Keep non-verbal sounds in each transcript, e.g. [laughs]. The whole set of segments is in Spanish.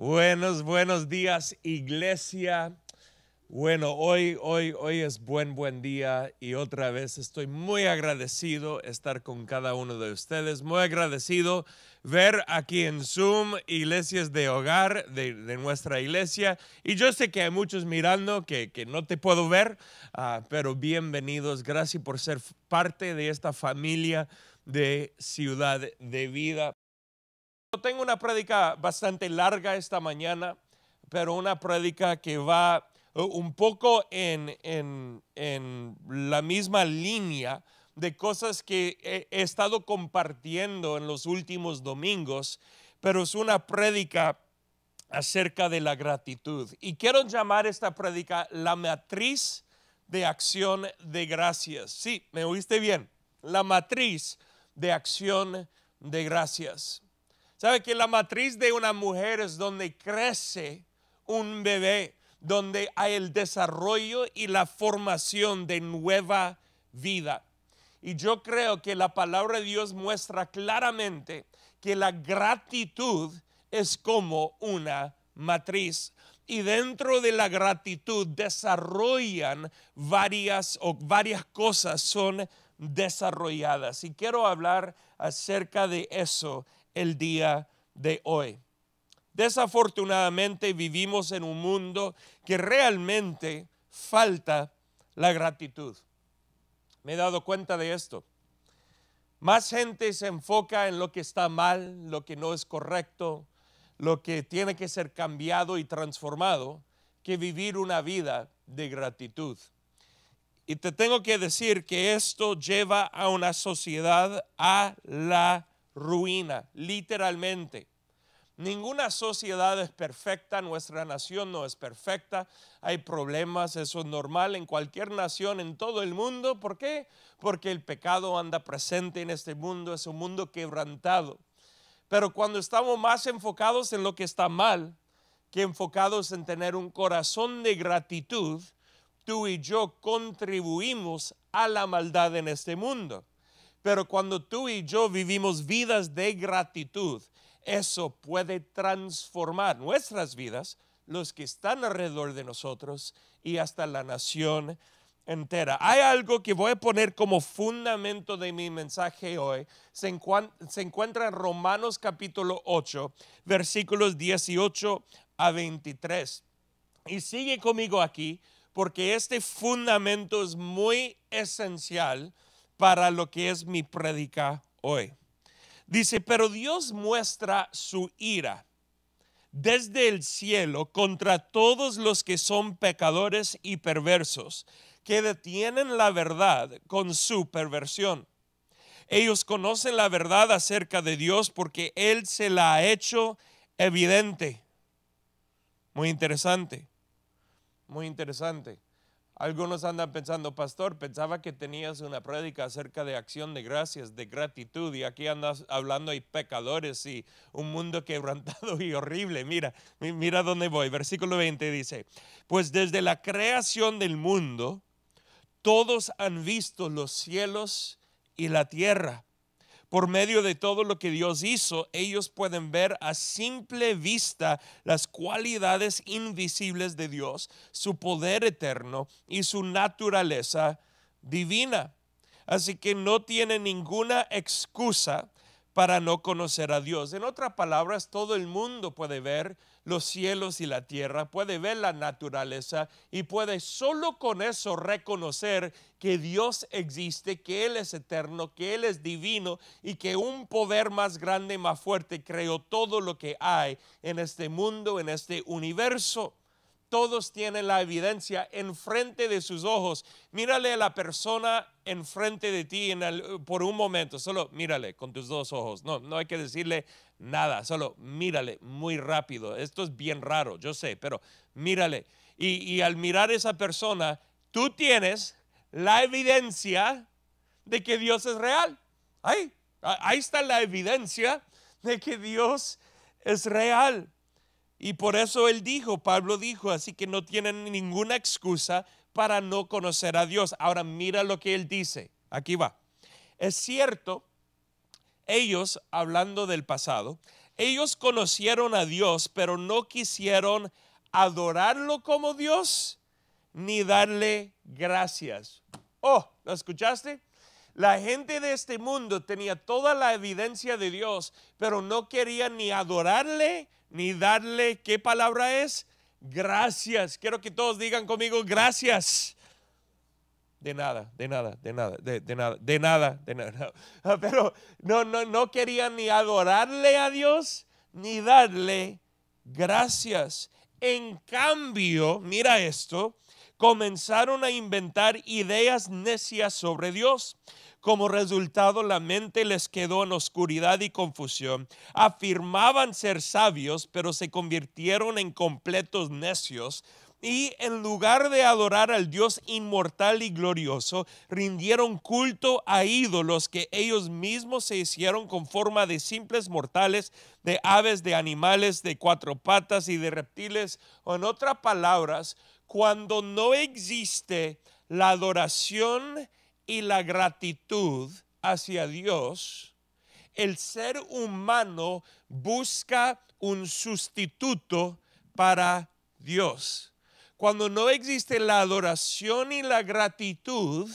Buenos, buenos días, iglesia. Bueno, hoy, hoy, hoy es buen, buen día y otra vez estoy muy agradecido estar con cada uno de ustedes, muy agradecido ver aquí en Zoom iglesias de hogar de, nuestra iglesia y yo sé que hay muchos mirando que, no te puedo ver, ah, pero bienvenidos, gracias por ser parte de esta familia de Ciudad de Vida. Yo tengo una prédica bastante larga esta mañana, pero una prédica que va eh, un poco en, en, la misma línea de cosas que he, estado compartiendo en los últimos domingos, pero es una prédica acerca de la gratitud. Y quiero llamar esta prédica la matriz de acción de gracias. Sí, me oíste bien, la matriz de acción de gracias. ¿Sabe que la matriz de una mujer es donde crece un bebé, donde hay el desarrollo y la formación de nueva vida? Y yo creo que la palabra de Dios muestra claramente que la gratitud es como una matriz. Y dentro de la gratitud desarrollan varias o varias cosas son desarrolladas. Y quiero hablar acerca de eso el día de hoy. Desafortunadamente vivimos en un mundo que realmente falta la gratitud. Me he dado cuenta de esto. Más gente se enfoca en lo que está mal, lo que no es correcto, lo que tiene que ser cambiado y transformado, que vivir una vida de gratitud. Y te tengo que decir que esto lleva a una sociedad a la ruina, literalmente. Ninguna sociedad es perfecta, nuestra nación no es perfecta, hay problemas, eso es normal en cualquier nación, en todo el mundo. ¿Por qué? Porque el pecado anda presente en este mundo, es un mundo quebrantado. Pero cuando estamos más enfocados en lo que está mal que enfocados en tener un corazón de gratitud, tú y yo contribuimos a la maldad en este mundo. Pero cuando tú y yo vivimos vidas de gratitud, eso puede transformar nuestras vidas, los que están alrededor de nosotros y hasta la nación entera. Hay algo que voy a poner como fundamento de mi mensaje hoy. Se, encuentra en Romanos capítulo 8, versículos 18 a 23. Y sigue conmigo aquí porque este fundamento es muy esencial para lo que es mi prédica hoy. Dice, pero Dios muestra su ira desde el cielo contra todos los que son pecadores y perversos, que detienen la verdad con su perversión. Ellos conocen la verdad acerca de Dios porque Él se la ha hecho evidente. Muy interesante, muy interesante. Algunos andan pensando, pastor, pensaba que tenías una prédica acerca de acción de gracias, de gratitud, y aquí andas hablando de pecadores y un mundo [laughs] quebrantado y horrible. Mira, mira dónde voy. Versículo 20 dice, pues desde la creación del mundo, todos han visto los cielos y la tierra por medio de todo lo que Dios hizo, ellos pueden ver a simple vista las cualidades invisibles de Dios, su poder eterno y su naturaleza divina. Así que no tiene ninguna excusa para no conocer a Dios. En otras palabras, todo el mundo puede ver los cielos y la tierra, puede ver la naturaleza y puede solo con eso reconocer que Dios existe, que Él es eterno, que Él es divino y que un poder más grande y más fuerte creó todo lo que hay en este mundo, en este universo todos tienen la evidencia enfrente de sus ojos. Mírale a la persona enfrente de ti por un momento, solo mírale con tus dos ojos. No, no hay que decirle nada, solo mírale muy rápido. Esto es bien raro, yo sé, pero mírale. Y, al mirar esa persona, tú tienes la evidencia de que Dios es real. Ahí, ahí está la evidencia de que Dios es real. Y por eso él dijo, Pablo dijo, así que no tienen ninguna excusa para no conocer a Dios. Ahora mira lo que él dice. Aquí va. Es cierto ellos, hablando del pasado, ellos conocieron a Dios, pero no quisieron adorarlo como Dios ni darle gracias. Oh, ¿lo escuchaste? La gente de este mundo tenía toda la evidencia de Dios, pero no quería ni adorarle ni darle, ¿qué palabra es? Gracias. Quiero que todos digan conmigo, gracias de nada, de nada, de nada, de, de, nada, de nada, de nada. [laughs] Ah, pero no, no, no querían ni adorarle a Dios ni darle gracias. En cambio, mira esto, comenzaron a inventar ideas necias sobre Dios. Como resultado, la mente les quedó en oscuridad y confusión. Afirmaban ser sabios, pero se convirtieron en completos necios y en lugar de adorar al Dios inmortal y glorioso, rindieron culto a ídolos que ellos mismos se hicieron con forma de simples mortales, de aves, de animales, de cuatro patas y de reptiles. O en otras palabras, cuando no existe la adoración y la gratitud hacia Dios, el ser humano busca un sustituto para Dios. Cuando no existe la adoración y la gratitud,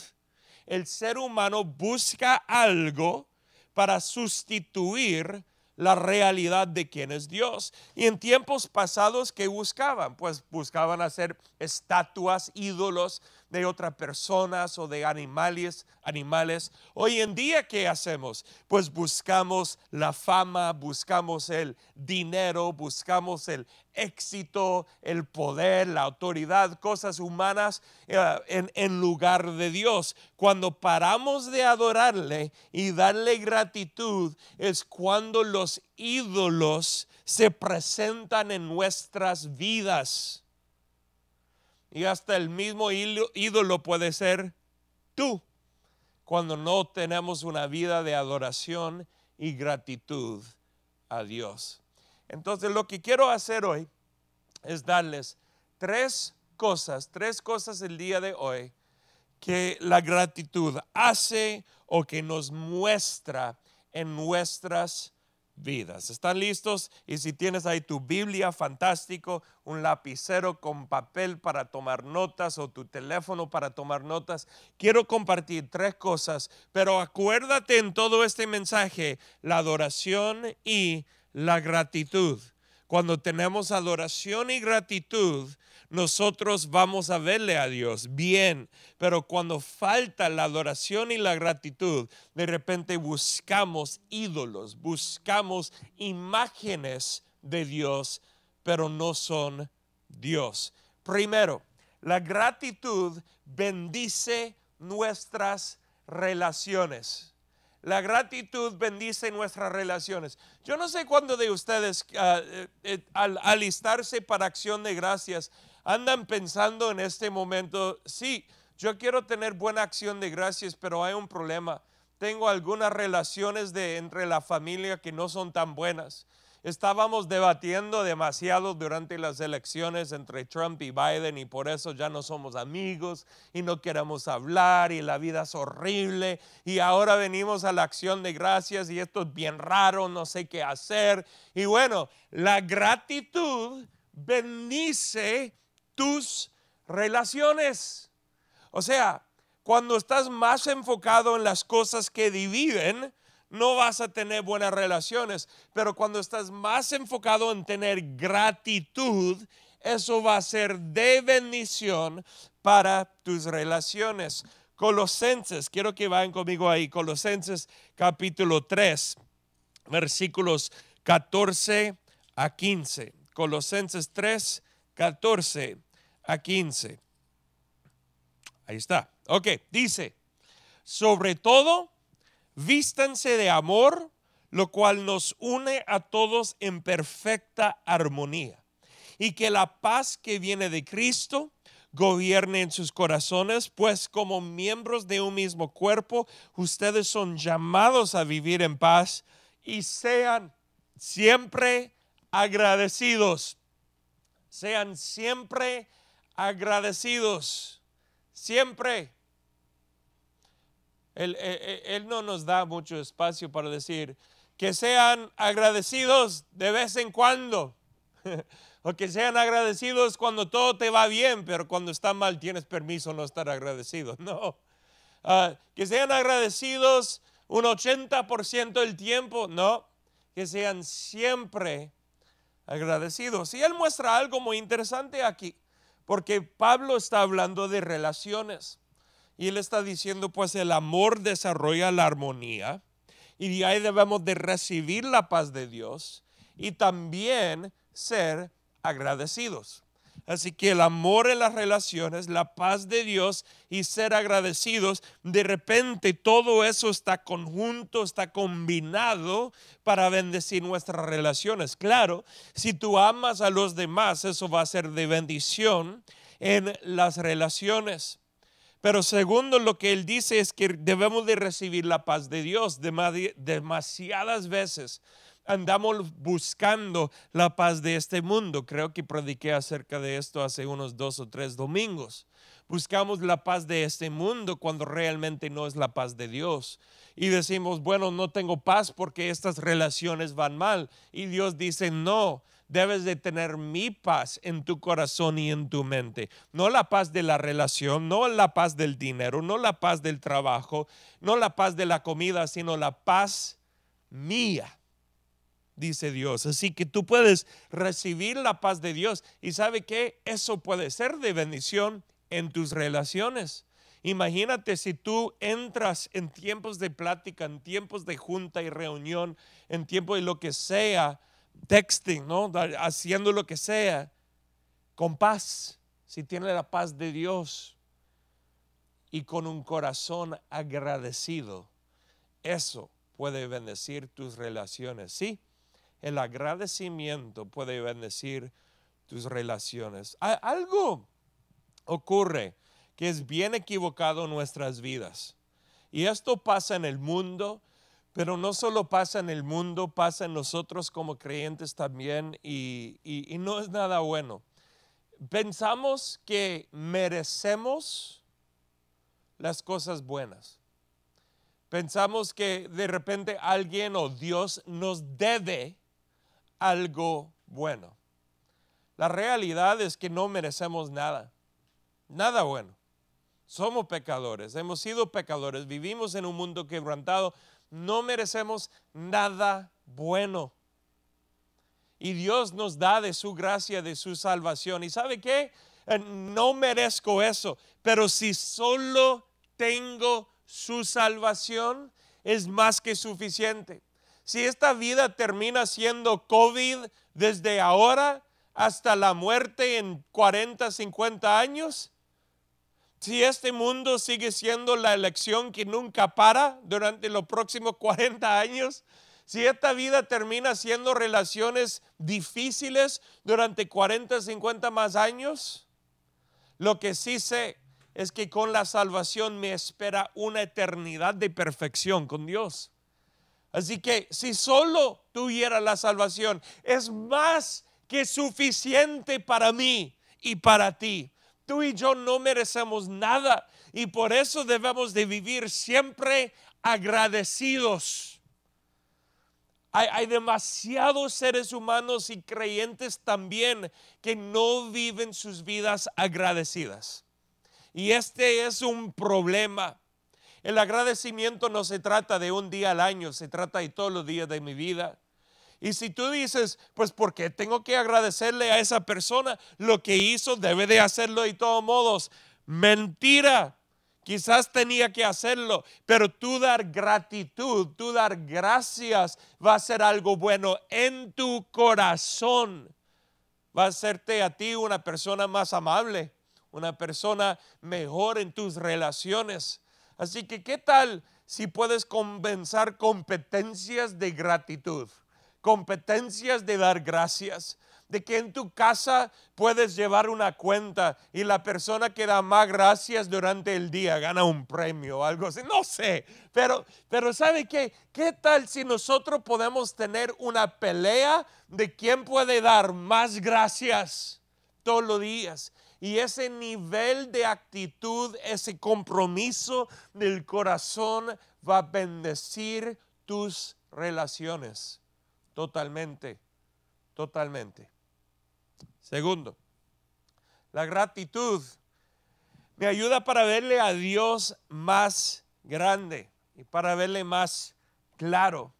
el ser humano busca algo para sustituir la realidad de quién es Dios. Y en tiempos pasados, ¿qué buscaban? Pues buscaban hacer estatuas, ídolos, de otras personas o de animales, animales. Hoy en día, ¿qué hacemos? Pues buscamos la fama, buscamos el dinero, buscamos el éxito, el poder, la autoridad, cosas humanas eh, en, en lugar de Dios. Cuando paramos de adorarle y darle gratitud es cuando los ídolos se presentan en nuestras vidas. Y hasta el mismo ídolo puede ser tú cuando no tenemos una vida de adoración y gratitud a Dios. Entonces lo que quiero hacer hoy es darles tres cosas, tres cosas el día de hoy que la gratitud hace o que nos muestra en nuestras vidas. ¿Están listos? Y si tienes ahí tu Biblia, fantástico, un lapicero con papel para tomar notas o tu teléfono para tomar notas, quiero compartir tres cosas, pero acuérdate en todo este mensaje, la adoración y la gratitud. Cuando tenemos adoración y gratitud, nosotros vamos a verle a Dios bien, pero cuando falta la adoración y la gratitud, de repente buscamos ídolos, buscamos imágenes de Dios, pero no son Dios. Primero, la gratitud bendice nuestras relaciones. La gratitud bendice nuestras relaciones. Yo no sé cuándo de ustedes ah, eh, eh, al alistarse para acción de gracias andan pensando en este momento, sí, yo quiero tener buena acción de gracias, pero hay un problema. Tengo algunas relaciones de entre la familia que no son tan buenas Estábamos debatiendo demasiado durante las elecciones entre Trump y Biden y por eso ya no somos amigos y no queremos hablar y la vida es horrible y ahora venimos a la acción de gracias y esto es bien raro, no sé qué hacer. Y bueno, la gratitud bendice tus relaciones. O sea, cuando estás más enfocado en las cosas que dividen, no vas a tener buenas relaciones, pero cuando estás más enfocado en tener gratitud, eso va a ser de bendición para tus relaciones. Colosenses, quiero que vayan conmigo ahí, Colosenses capítulo 3, versículos 14 a 15. Colosenses 3, 14 a 15. Ahí está. Ok, dice, sobre todo, Vístanse de amor, lo cual nos une a todos en perfecta armonía. Y que la paz que viene de Cristo gobierne en sus corazones, pues como miembros de un mismo cuerpo, ustedes son llamados a vivir en paz y sean siempre agradecidos. Sean siempre agradecidos. Siempre. Eh, eh, él, no nos da mucho espacio para decir que sean agradecidos de vez en cuando. [laughs] o que sean agradecidos cuando todo te va bien, pero cuando está mal tienes permiso no estar agradecido. [laughs] No. Ah, que sean agradecidos un 80% del tiempo. No. Que sean siempre agradecidos. Y él muestra algo muy interesante aquí, porque Pablo está hablando de relaciones. Y él está diciendo, pues el amor desarrolla la armonía y ahí debemos de recibir la paz de Dios y también ser agradecidos. Así que el amor en las relaciones, la paz de Dios y ser agradecidos, de repente todo eso está conjunto, está combinado para bendecir nuestras relaciones. Claro, si tú amas a los demás, eso va a ser de bendición en las relaciones. Pero segundo, lo que él dice es que debemos de recibir la paz de Dios. Demasiadas veces andamos buscando la paz de este mundo. Creo que prediqué acerca de esto hace unos dos o tres domingos. Buscamos la paz de este mundo cuando realmente no es la paz de Dios. Y decimos, bueno, no tengo paz porque estas relaciones van mal. Y Dios dice, no, debes de tener mi paz en tu corazón y en tu mente. No la paz de la relación, no la paz del dinero, no la paz del trabajo, no la paz de la comida, sino la paz mía, dice Dios. Así que tú puedes recibir la paz de Dios. Y sabe que eso puede ser de bendición en tus relaciones. Imagínate si tú entras en tiempos de plática, en tiempos de junta y reunión, en tiempo de lo que sea, texting, ¿no? Haciendo lo que sea, con paz, si tiene la paz de Dios y con un corazón agradecido, eso puede bendecir tus relaciones, ¿sí? El agradecimiento puede bendecir tus relaciones. Algo ocurre que es bien equivocado en nuestras vidas. Y esto pasa en el mundo, pero no solo pasa en el mundo, pasa en nosotros como creyentes también y, no es nada bueno. Pensamos que merecemos las cosas buenas. Pensamos que de repente alguien o Dios nos debe algo bueno. La realidad es que no merecemos nada, nada bueno. Somos pecadores, hemos sido pecadores, vivimos en un mundo quebrantado, no merecemos nada bueno. Y Dios nos da de su gracia, de su salvación. ¿Y sabe qué? Eh, no merezco eso, pero si solo tengo su salvación, es más que suficiente. Si esta vida termina siendo COVID desde ahora hasta la muerte en 40, 50 años, si este mundo sigue siendo la elección que nunca para durante los próximos 40 [laughs] años, si esta vida termina siendo relaciones difíciles durante 40, 50 más años, lo que sí sé es que con la salvación me espera una eternidad de perfección con Dios. Así que si solo tuviera la salvación, es más que suficiente para mí y para ti. Tú y yo no merecemos nada y por eso debemos de vivir siempre agradecidos. Hay, hay, demasiados seres humanos y creyentes también que no viven sus vidas agradecidas. Y este es un problema. El agradecimiento no se trata de un día al año, se trata de todos los días de mi vida. Y si tú dices, pues porque tengo que agradecerle a esa persona lo que hizo, debe de hacerlo de todos modos. Mentira. Quizás tenía que hacerlo, pero tú dar gratitud, tú dar gracias va a ser algo bueno en tu corazón. Va a hacerte a ti una persona más amable, una persona mejor en tus relaciones. Así que, ¿qué tal si puedes comenzar competencias de gratitud? competencias de dar gracias, de que en tu casa puedes llevar una cuenta y la persona que da más gracias durante el día gana un premio o algo así. No sé, pero, pero ¿sabe qué? ¿Qué tal si nosotros podemos tener una pelea de quién puede dar más gracias todos los días? Y ese nivel de actitud, ese compromiso del corazón va a bendecir tus relaciones. Totalmente, totalmente. Segundo, la gratitud me ayuda para verle a Dios más grande y para verle más claro.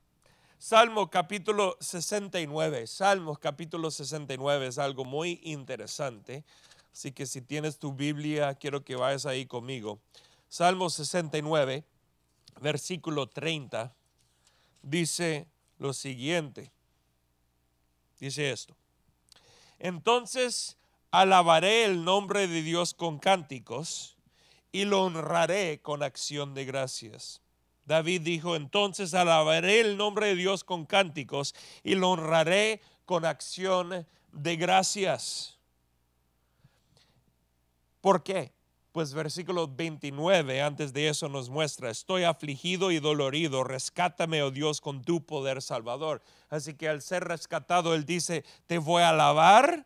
Salmo capítulo 69, Salmos capítulo 69 es algo muy interesante. Así que si tienes tu Biblia, quiero que vayas ahí conmigo. Salmo 69, versículo 30, dice, lo siguiente. Dice esto. Entonces alabaré el nombre de Dios con cánticos y lo honraré con acción de gracias. David dijo, entonces alabaré el nombre de Dios con cánticos y lo honraré con acción de gracias. ¿Por qué? Pues versículo 29, antes de eso nos muestra, estoy afligido y dolorido, rescátame, oh Dios, con tu poder salvador. Así que al ser rescatado, él dice, te voy a alabar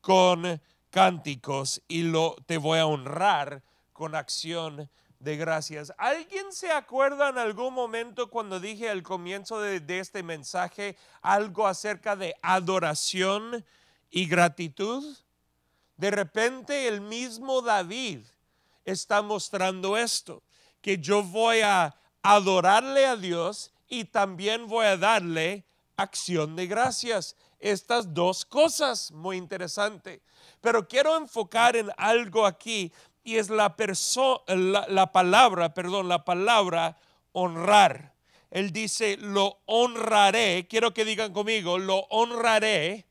con cánticos y te voy a honrar con acción de gracias. ¿Alguien se acuerda en algún momento cuando dije al comienzo de este mensaje algo acerca de adoración y gratitud? De repente el mismo David está mostrando esto, que yo voy a adorarle a Dios y también voy a darle acción de gracias. Estas dos cosas, muy interesante. Pero quiero enfocar en algo aquí y es la, la palabra, perdón, la palabra honrar. Él dice, lo honraré. Quiero que digan conmigo, lo honraré.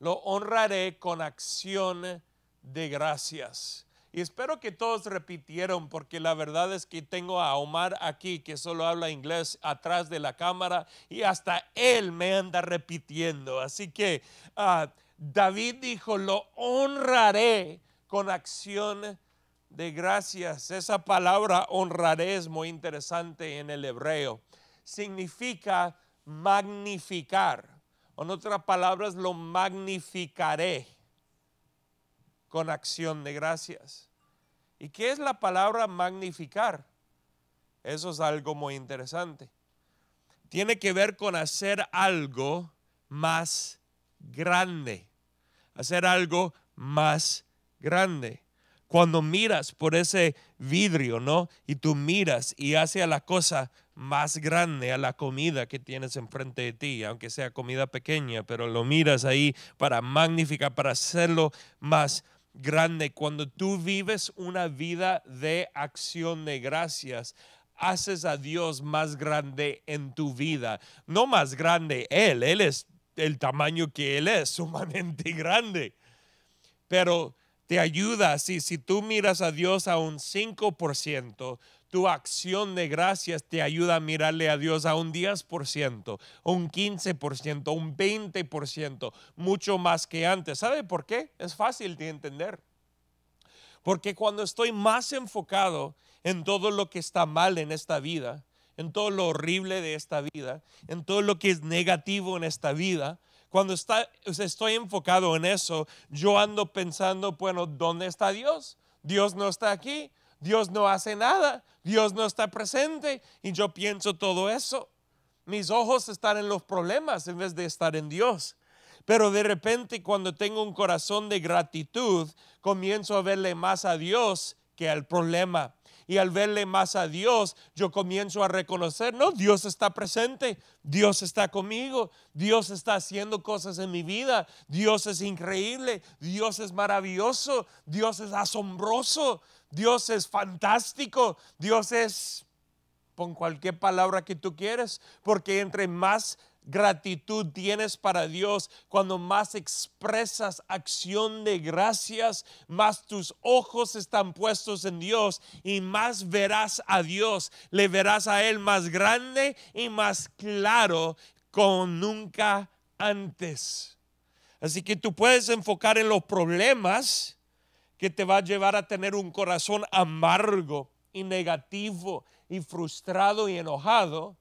Lo honraré con acción de gracias. Y espero que todos repitieron, porque la verdad es que tengo a Omar aquí, que solo habla inglés atrás de la cámara, y hasta él me anda repitiendo. Así que ah, David dijo, lo honraré con acción de gracias. Esa palabra honraré es muy interesante en el hebreo. Significa magnificar. En otras palabras, lo magnificaré con acción de gracias. ¿Y qué es la palabra magnificar? Eso es algo muy interesante. Tiene que ver con hacer algo más grande. Hacer algo más grande. Cuando miras por ese vidrio, ¿no? Y tú miras y a la cosa más grande, a la comida que tienes enfrente de ti, aunque sea comida pequeña, pero lo miras ahí para magnificar, para hacerlo más grande grande. Cuando tú vives una vida de acción de gracias, haces a Dios más grande en tu vida. No más grande Él, Él es el tamaño que Él es, [laughs] sumamente grande. Pero te ayuda, si, si tú miras a Dios a un 5%, tu acción de gracias te ayuda a mirarle a Dios a un 10%, un 15%, un 20%, mucho más que antes. ¿Sabe por qué? Es fácil de entender. Porque cuando estoy más enfocado en todo lo que está mal en esta vida, en todo lo horrible de esta vida, en todo lo que es negativo en esta vida, cuando está, estoy enfocado en eso, yo ando pensando, bueno, ¿dónde está Dios? Dios no está aquí. Dios no hace nada, Dios no está presente y yo pienso todo eso. Mis ojos están en los problemas en vez de estar en Dios. Pero de repente cuando tengo un corazón de gratitud, comienzo a verle más a Dios que al problema y al verle más a Dios, yo comienzo a reconocer, no, Dios está presente, Dios está conmigo, Dios está haciendo cosas en mi vida, Dios es increíble, Dios es maravilloso, Dios es asombroso, Dios es fantástico, Dios es, pon cualquier palabra que tú quieres, porque entre más gratitud tienes para Dios, cuando más expresas acción de gracias, más tus ojos están puestos en Dios y más verás a Dios, le verás a Él más grande y más claro como nunca antes. Así que tú puedes enfocar en los problemas que te va a llevar a tener un corazón amargo y negativo y frustrado y enojado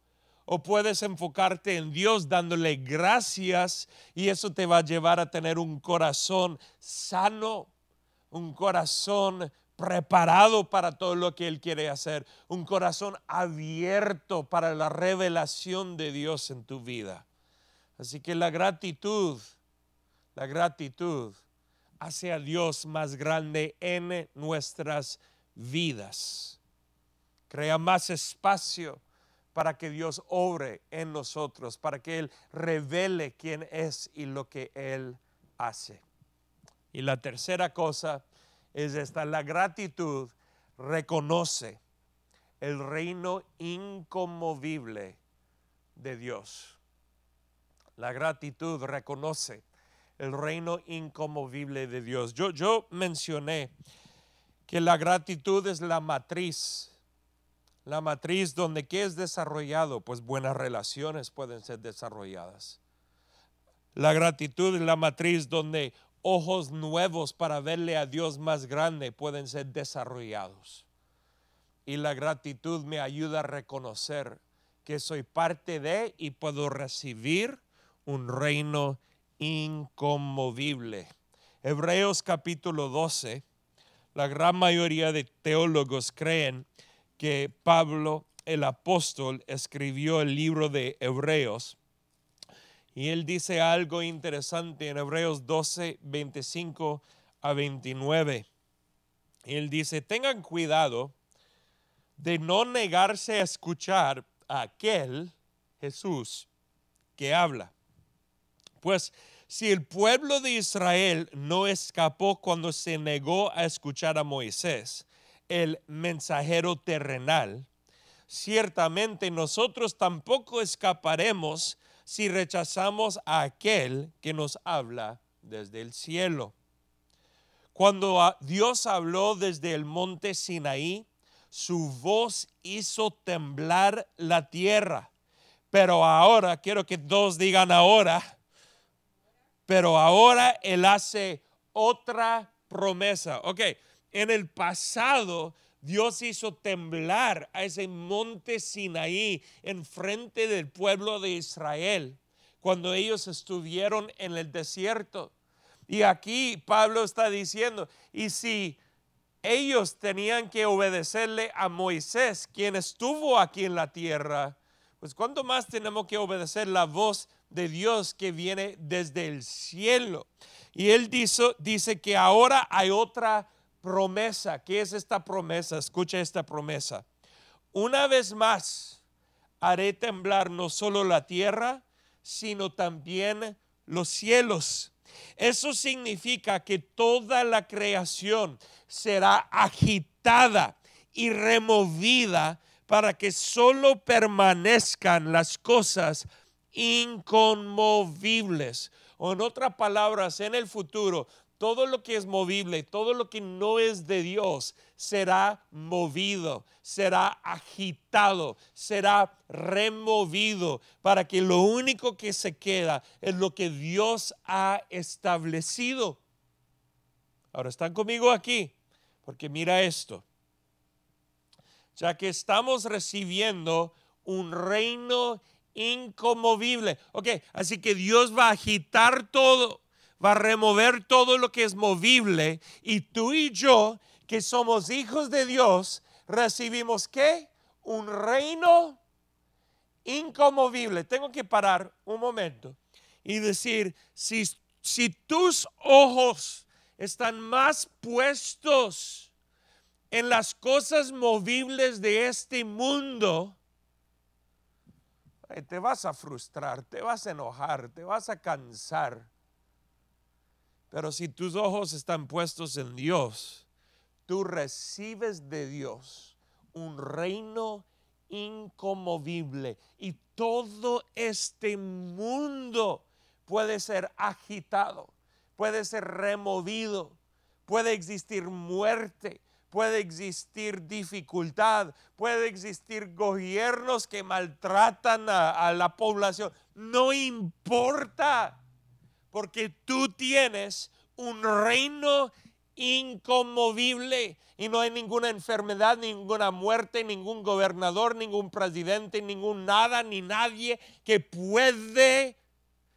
o puedes enfocarte en Dios dándole gracias y eso te va a llevar a tener un corazón sano, un corazón preparado para todo lo que Él quiere hacer, un corazón abierto para la revelación de Dios en tu vida. Así que la gratitud, la gratitud hace a Dios más grande en nuestras vidas. Crea más espacio para que Dios obre en nosotros, para que Él revele quién es y lo que Él hace. Y la tercera cosa es esta, la gratitud reconoce el reino incomovible de Dios. La gratitud reconoce el reino incomovible de Dios. Yo, yo mencioné que la gratitud es la matriz la matriz donde ¿qué es desarrollado, pues buenas relaciones pueden ser desarrolladas. La gratitud es la matriz donde ojos nuevos para verle a Dios más grande pueden ser desarrollados. Y la gratitud me ayuda a reconocer que soy parte de y puedo recibir un reino inconmovible. Hebreos capítulo 12. La gran mayoría de teólogos creen que Pablo el apóstol escribió el libro de Hebreos. Y él dice algo interesante en Hebreos 12, 25 a 29. Él dice, tengan cuidado de no negarse a escuchar a aquel Jesús que habla. Pues si el pueblo de Israel no escapó cuando se negó a escuchar a Moisés, el mensajero terrenal, ciertamente nosotros tampoco escaparemos si rechazamos a aquel que nos habla desde el cielo. Cuando Dios habló desde el monte Sinaí, su voz hizo temblar la tierra. Pero ahora, quiero que dos digan ahora, pero ahora Él hace otra promesa. Ok, en el pasado, Dios hizo temblar a ese monte Sinaí en frente del pueblo de Israel cuando ellos estuvieron en el desierto. Y aquí Pablo está diciendo, y si ellos tenían que obedecerle a Moisés, quien estuvo aquí en la tierra, pues cuánto más tenemos que obedecer la voz de Dios que viene desde el cielo. Y él dice, dice que ahora hay otra promesa. ¿Qué es esta promesa? Escucha esta promesa. Una vez más haré temblar no solo la tierra, sino también los cielos. Eso significa que toda la creación será agitada y removida para que solo permanezcan las cosas inconmovibles. O en otras palabras, en el futuro todo lo que es movible, todo lo que no es de Dios, será movido, será agitado, será removido, para que lo único que se queda es lo que Dios ha establecido. Ahora están conmigo aquí, porque mira esto. Ya que estamos recibiendo un reino incomovible. Ok, así que Dios va a agitar todo va a remover todo lo que es movible y tú y yo, que somos hijos de Dios, recibimos qué? Un reino incomovible. Tengo que parar un momento y decir, si, si tus ojos están más puestos en las cosas movibles de este mundo, te vas a frustrar, te vas a enojar, te vas a cansar pero si tus ojos están puestos en Dios, tú recibes de Dios un reino incomovible y todo este mundo puede ser agitado, puede ser removido, puede existir muerte, puede existir dificultad, puede existir gobiernos que maltratan a, a la población, no importa porque tú tienes un reino inconmovible y no hay ninguna enfermedad, ninguna muerte, ningún gobernador, ningún presidente, ningún nada, ni nadie que puede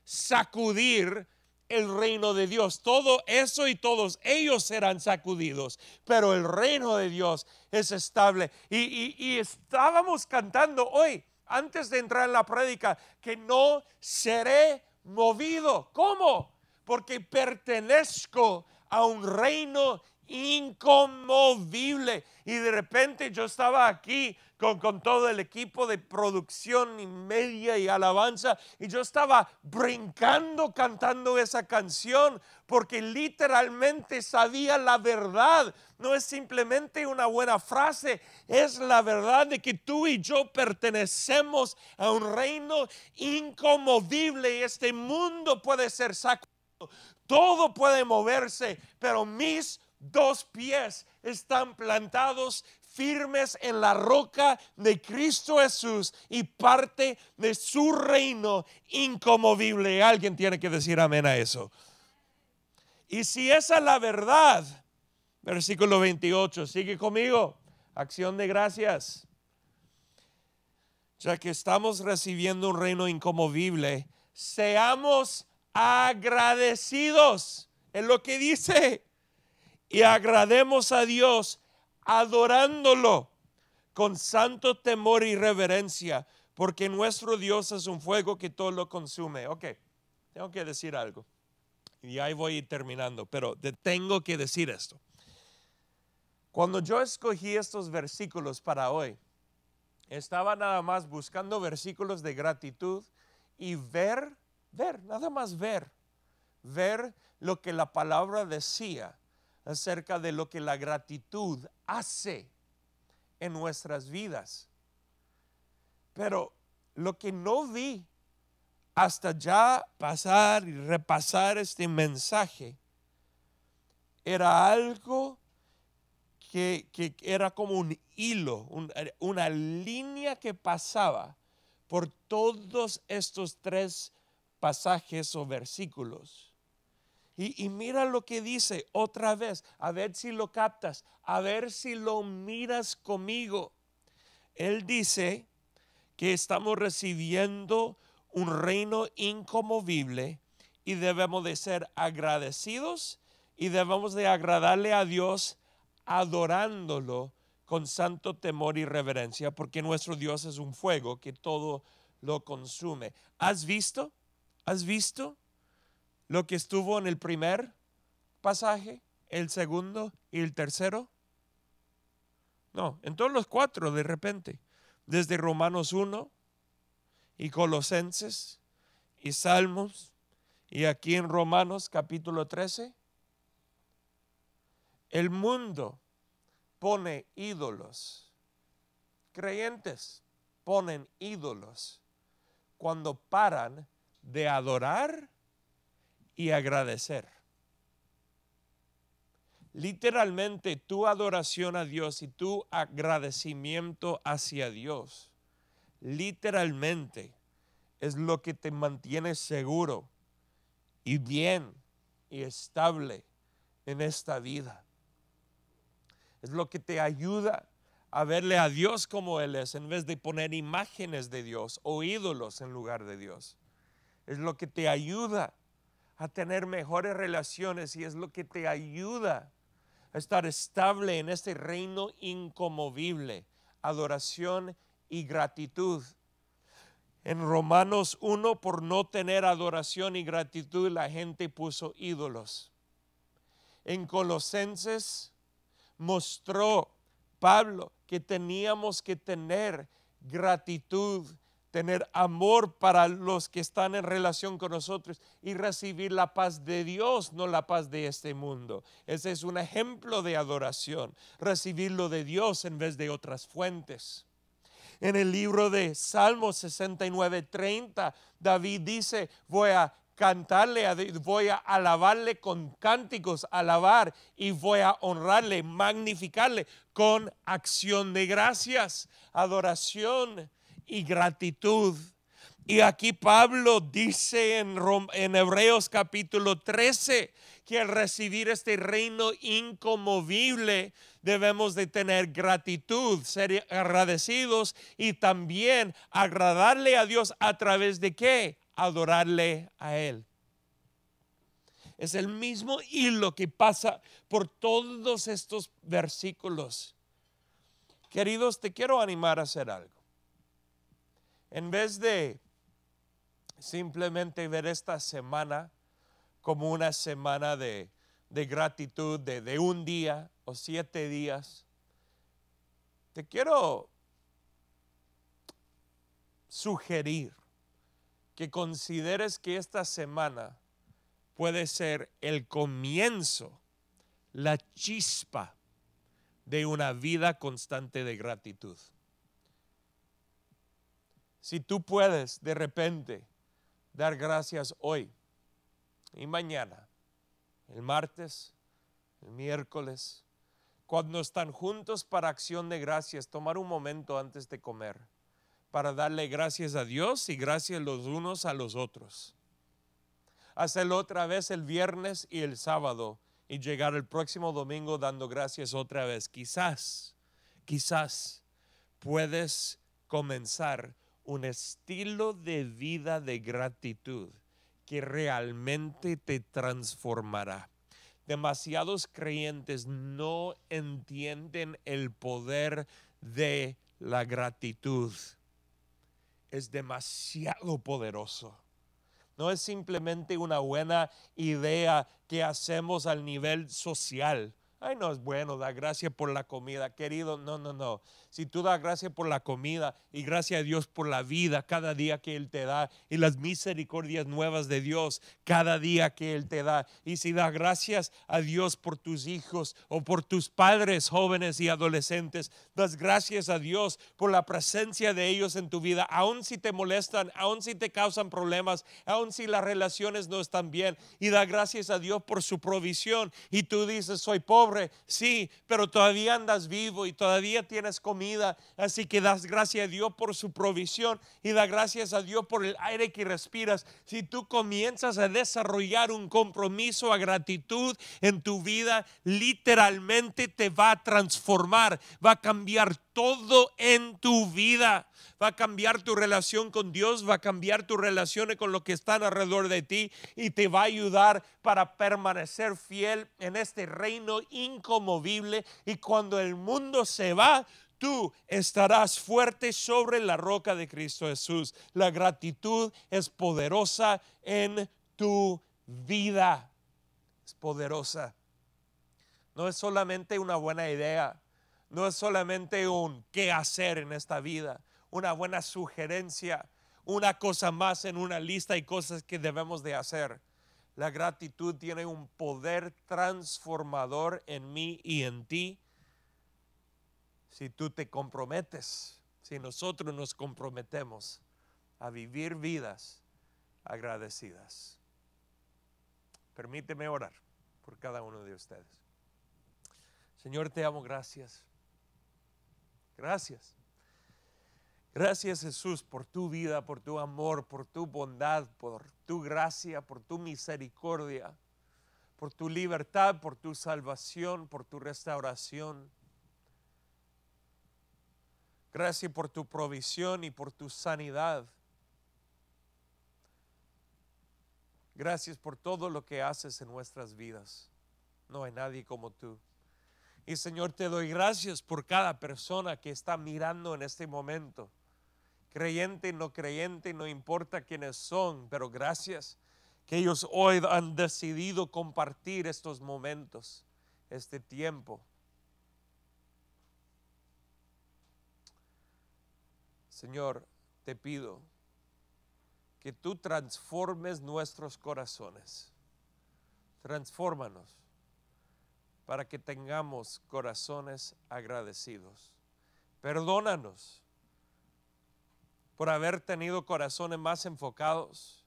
sacudir el reino de Dios. Todo eso y todos ellos serán sacudidos, pero el reino de Dios es estable. Y, y estábamos cantando hoy, antes de entrar en la prédica, que no seré movido. ¿Cómo? Porque pertenezco a un reino inconmovible. Y de repente yo estaba aquí con, todo el equipo de producción y media y alabanza. Y yo estaba brincando cantando esa canción porque literalmente sabía la verdad. No es simplemente una buena frase, es la verdad de que tú y yo pertenecemos a un reino incomodible. y este mundo puede ser sacudido, todo puede moverse, pero mis dos pies están plantados firmes en la roca de Cristo Jesús y parte de su reino incomovible. Alguien tiene que decir amén a eso. Y si esa es la verdad, versículo 28, sigue conmigo, acción de gracias. Ya que estamos recibiendo un reino incomovible, seamos agradecidos. En lo que dice. Y agrademos a Dios adorándolo con santo temor y reverencia, porque nuestro Dios es un fuego que todo lo consume. Ok, tengo que decir algo. Y ahí voy terminando, pero tengo que decir esto. Cuando yo escogí estos versículos para hoy, estaba nada más buscando versículos de gratitud y ver, ver, nada más ver, ver lo que la palabra decía acerca de lo que la gratitud hace en nuestras vidas. Pero lo que no vi hasta ya pasar y repasar este mensaje era algo que, era como un hilo, una línea que pasaba por todos estos tres pasajes o versículos. Y, mira lo que dice otra vez, a ver si lo captas, a ver si lo miras conmigo. Él dice que estamos recibiendo un reino incomovible y debemos de ser agradecidos y debemos de agradarle a Dios adorándolo con santo temor y reverencia, porque nuestro Dios es un fuego que todo lo consume. ¿Has visto? ¿Has visto? lo que estuvo en el primer pasaje, el segundo y el tercero? No, en todos los cuatro de repente, desde Romanos 1 y Colosenses y Salmos y aquí en Romanos capítulo 13, el mundo pone ídolos, creyentes ponen ídolos cuando paran de adorar y agradecer. Literalmente tu adoración a Dios y tu agradecimiento hacia Dios, literalmente es lo que te mantiene seguro y bien y estable en esta vida. Es lo que te ayuda a verle a Dios como Él es en vez de poner imágenes de Dios o ídolos en lugar de Dios. Es lo que te ayuda a tener mejores relaciones y es lo que te ayuda a estar estable en este reino incomovible, adoración y gratitud. En Romanos 1, por no tener adoración y gratitud, la gente puso ídolos. En Colosenses mostró Pablo que teníamos que tener gratitud tener amor para los que están en relación con nosotros y recibir la paz de Dios, no la paz de este mundo. Ese es un ejemplo de adoración, recibirlo de Dios en vez de otras fuentes. En el libro de Salmos 69, 30, David dice, voy a cantarle, voy a alabarle con cánticos, alabar y voy a honrarle, magnificarle con acción de gracias, adoración y gratitud. Y aquí Pablo dice en, en, Hebreos capítulo 13 que al recibir este reino incomovible debemos de tener gratitud, ser agradecidos y también agradarle a Dios a través de qué? Adorarle a Él. Es el mismo hilo que pasa por todos estos versículos. Queridos, te quiero animar a hacer algo. En vez de simplemente ver esta semana como una semana de, gratitud de un día o siete días, te quiero sugerir que consideres que esta semana puede ser el comienzo, la chispa de una vida constante de gratitud. Si tú puedes de repente dar gracias hoy y mañana, el martes, el miércoles, cuando están juntos para acción de gracias, tomar un momento antes de comer para darle gracias a Dios y gracias los unos a los otros. Hacerlo otra vez el viernes y el sábado y llegar el próximo domingo dando gracias otra vez. Quizás, quizás puedes comenzar un estilo de vida de gratitud que realmente te transformará. Demasiados creyentes no entienden el poder de la gratitud. Es demasiado poderoso. No es simplemente una buena idea que hacemos al nivel social ay, no es bueno, da gracias por la comida, querido, no, no, no. Si tú das gracias por la comida y gracias a Dios por la vida cada día que Él te da y las misericordias nuevas de Dios cada día que Él te da, y si das gracias a Dios por tus hijos o por tus padres jóvenes y adolescentes, das gracias a Dios por la presencia de ellos en tu vida, aun si te molestan, aun si te causan problemas, aun si las relaciones no están bien, y da gracias a Dios por su provisión y tú dices, soy pobre sí, pero todavía andas vivo y todavía tienes comida. Así que das gracias a Dios por su provisión y da gracias a Dios por el aire que respiras. Si tú comienzas a desarrollar un compromiso a gratitud en tu vida, literalmente te va a transformar, va a cambiar todo en tu vida. Va a cambiar tu relación con Dios, va a cambiar tus relaciones con los que están alrededor de ti y te va a ayudar para permanecer fiel en este reino incomovible. Y cuando el mundo se va, tú estarás fuerte sobre la roca de Cristo Jesús. La gratitud es poderosa en tu vida. Es poderosa. No es solamente una buena idea no es solamente un qué hacer en esta vida, una buena sugerencia, una cosa más en una lista y cosas que debemos de hacer. La gratitud tiene un poder transformador en mí y en ti si tú te comprometes, si nosotros nos comprometemos a vivir vidas agradecidas. Permíteme orar por cada uno de ustedes. Señor, te amo, gracias. Gracias. Gracias Jesús por tu vida, por tu amor, por tu bondad, por tu gracia, por tu misericordia, por tu libertad, por tu salvación, por tu restauración. Gracias por tu provisión y por tu sanidad. Gracias por todo lo que haces en nuestras vidas. No hay nadie como tú. Y Señor, te doy gracias por cada persona que está mirando en este momento. Creyente, no creyente, no importa quiénes son, pero gracias que ellos hoy han decidido compartir estos momentos, este tiempo. Señor, te pido que tú transformes nuestros corazones. Transfórmanos para que tengamos corazones agradecidos. Perdónanos por haber tenido corazones más enfocados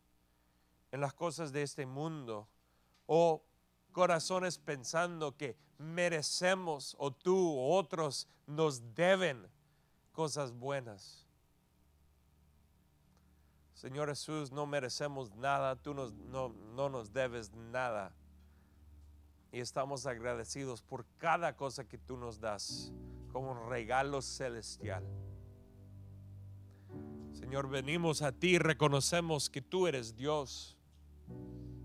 en las cosas de este mundo o corazones pensando que merecemos o tú o otros nos deben cosas buenas. Señor Jesús, no merecemos nada, tú no, no nos debes nada y estamos agradecidos por cada cosa que tú nos das como un regalo celestial. Señor, venimos a ti y reconocemos que tú eres Dios.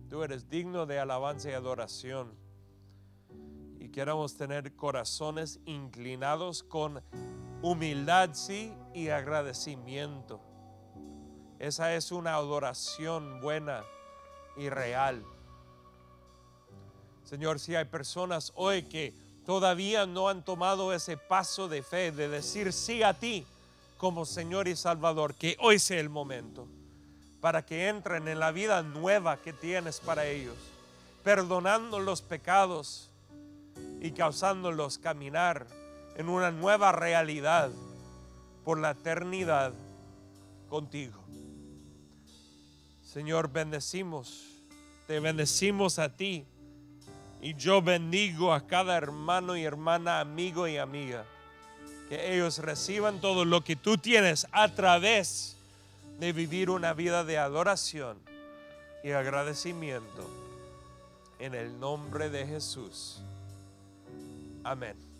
Tú eres digno de alabanza y adoración. Y queremos tener corazones inclinados con humildad, sí, y agradecimiento. Esa es una adoración buena y real. Señor, si hay personas hoy que todavía no han tomado ese paso de fe, de decir sí a ti como Señor y Salvador, que hoy sea el momento para que entren en la vida nueva que tienes para ellos, perdonando los pecados y causándolos caminar en una nueva realidad por la eternidad contigo. Señor, bendecimos, te bendecimos a ti y yo bendigo a cada hermano y hermana, amigo y amiga. Que ellos reciban todo lo que tú tienes a través de vivir una vida de adoración y agradecimiento. En el nombre de Jesús. Amén.